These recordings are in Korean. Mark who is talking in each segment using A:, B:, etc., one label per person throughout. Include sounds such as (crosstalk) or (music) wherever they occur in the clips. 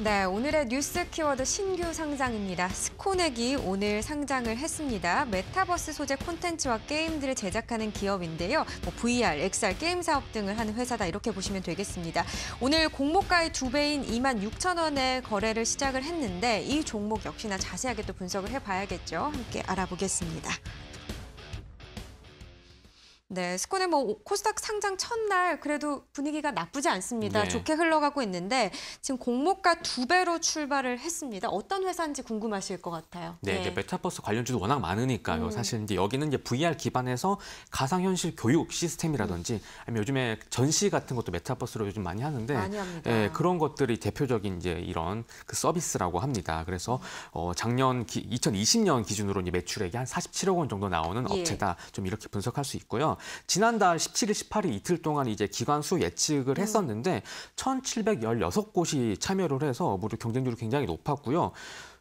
A: 네, 오늘의 뉴스 키워드 신규 상장입니다. 스코넥이 오늘 상장을 했습니다. 메타버스 소재 콘텐츠와 게임들을 제작하는 기업인데요. 뭐 VR, XR, 게임 사업 등을 하는 회사다 이렇게 보시면 되겠습니다. 오늘 공모가의 두 배인 2만 6천 원의 거래를 시작을 했는데 이 종목 역시나 자세하게 또 분석을 해봐야겠죠. 함께 알아보겠습니다. 네, 스콘의 뭐 코스닥 상장 첫날 그래도 분위기가 나쁘지 않습니다. 네. 좋게 흘러가고 있는데 지금 공모가 두 배로 출발을 했습니다. 어떤 회사인지 궁금하실 것 같아요. 네, 네.
B: 메타버스 관련주도 워낙 많으니까요. 음. 사실 이제 여기는 이제 VR 기반에서 가상현실 교육 시스템이라든지 아니면 요즘에 전시 같은 것도 메타버스로 요즘 많이 하는데 많이 예, 그런 것들이 대표적인 이제 이런 그 서비스라고 합니다. 그래서 음. 어, 작년 기, 2020년 기준으로 이제 매출액이 한 47억 원 정도 나오는 예. 업체다. 예. 좀 이렇게 분석할 수 있고요. 지난달 17일, 18일 이틀 동안 이제 기관 수 예측을 음. 했었는데 1,716곳이 참여를 해서 모두 경쟁률이 굉장히 높았고요.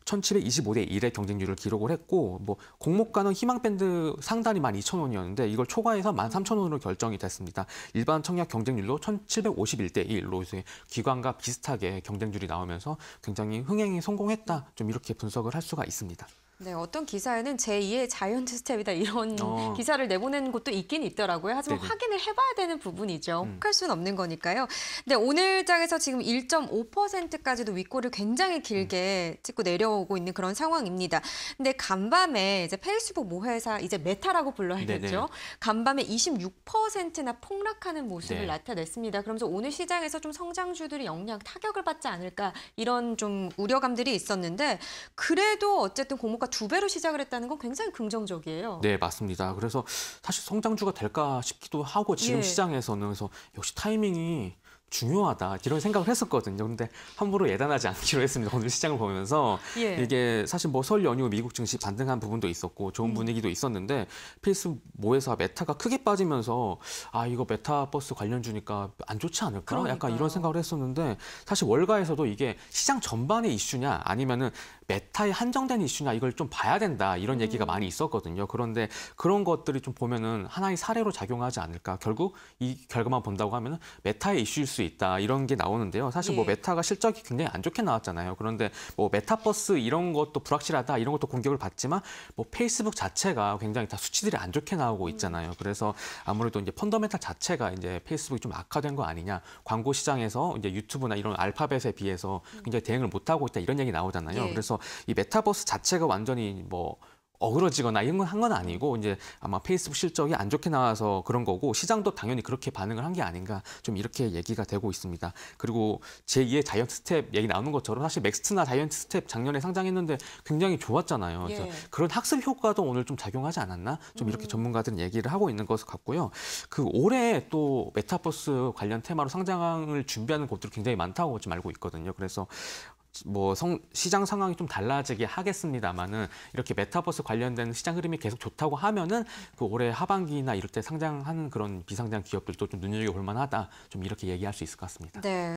B: 1725대 1의 경쟁률을 기록을 했고 뭐 공모가는 희망밴드 상단이 12,000원이었는데 이걸 초과해서 13,000원으로 결정이 됐습니다. 일반 청약 경쟁률로 1751대 1로 이제 기관과 비슷하게 경쟁률이 나오면서 굉장히 흥행이 성공했다. 좀 이렇게 분석을 할 수가 있습니다.
A: 네, 어떤 기사에는 제2의 자이언트 (laughs) 스텝이다 이런 어. 기사를 내보낸 곳도 있긴 있더라고요. 하지만 네네. 확인을 해봐야 되는 부분이죠. 음. 혹할 수는 없는 거니까요. 근데 오늘 장에서 지금 1.5%까지도 윗골을 굉장히 길게 음. 찍고 내려오고 있는 그런 상황입니다. 근데 간밤에 이제 페이스북 모회사 이제 메타라고 불러야겠죠. 간밤에 26%나 폭락하는 모습을 네. 나타냈습니다. 그러면서 오늘 시장에서 좀 성장주들이 영향 타격을 받지 않을까 이런 좀 우려감들이 있었는데 그래도 어쨌든 공모가 성장주가 두 배로 시작을 했다는 건 굉장히 긍정적이에요.
B: 네, 맞습니다. 그래서 사실 성장주가 될까 싶기도 하고 지금 예. 시장에서는 그래서 역시 타이밍이 중요하다 이런 생각을 했었거든요. 근데 함부로 예단하지 않기로 했습니다. 오늘 시장을 보면서 예. 이게 사실 뭐 설 연휴 미국 증시 반등한 부분도 있었고 좋은 음. 분위기도 있었는데 필수 모회사 메타가 크게 빠지면서 아 이거 메타 버스 관련 주니까 안 좋지 않을까 그러니까요. 약간 이런 생각을 했었는데 사실 월가에서도 이게 시장 전반의 이슈냐 아니면은 메타에 한정된 이슈냐 이걸 좀 봐야 된다 이런 얘기가 음. 많이 있었거든요. 그런데 그런 것들이 좀 보면은 하나의 사례로 작용하지 않을까 결국 이 결과만 본다고 하면은 메타의 이슈일 수수 있다 이런 게 나오는데요. 사실 뭐 네. 메타가 실적이 굉장히 안 좋게 나왔잖아요. 그런데 뭐 메타버스 이런 것도 불확실하다 이런 것도 공격을 받지만 뭐 페이스북 자체가 굉장히 다 수치들이 안 좋게 나오고 음. 있잖아요. 그래서 아무래도 이제 펀더멘탈 자체가 이제 페이스북이 좀 악화된 거 아니냐. 광고 시장에서 이제 유튜브나 이런 알파벳에 비해서 음. 굉장히 대응을 못 하고 있다 이런 얘기 나오잖아요. 네. 그래서 이 메타버스 자체가 완전히 뭐 어그러지거나 이런 건 한 건 아니고 이제 아마 페이스북 실적이 안 좋게 나와서 그런 거고 시장도 당연히 그렇게 반응을 한 게 아닌가 좀 이렇게 얘기가 되고 있습니다. 그리고 제2의 자이언트 스텝 얘기 나오는 것처럼 사실 맥스트나 자이언트 스텝 작년에 상장했는데 굉장히 좋았잖아요. 그래서 예. 그런 학습 효과도 오늘 좀 작용하지 않았나 좀 이렇게 음. 전문가들은 얘기를 하고 있는 것 같고요. 그 올해 또 메타버스 관련 테마로 상장을 준비하는 곳들이 굉장히 많다고 좀 알고 있거든요. 그래서 뭐 성, 시장 상황이 좀 달라지게 하겠습니다만은 이렇게 메타버스 관련된 시장 흐름이 계속 좋다고 하면은 그 올해 하반기나 이럴 때 상장하는 그런 비상장 기업들도 좀 눈여겨볼 만하다. 좀 이렇게 얘기할 수 있을 것 같습니다.
A: 네.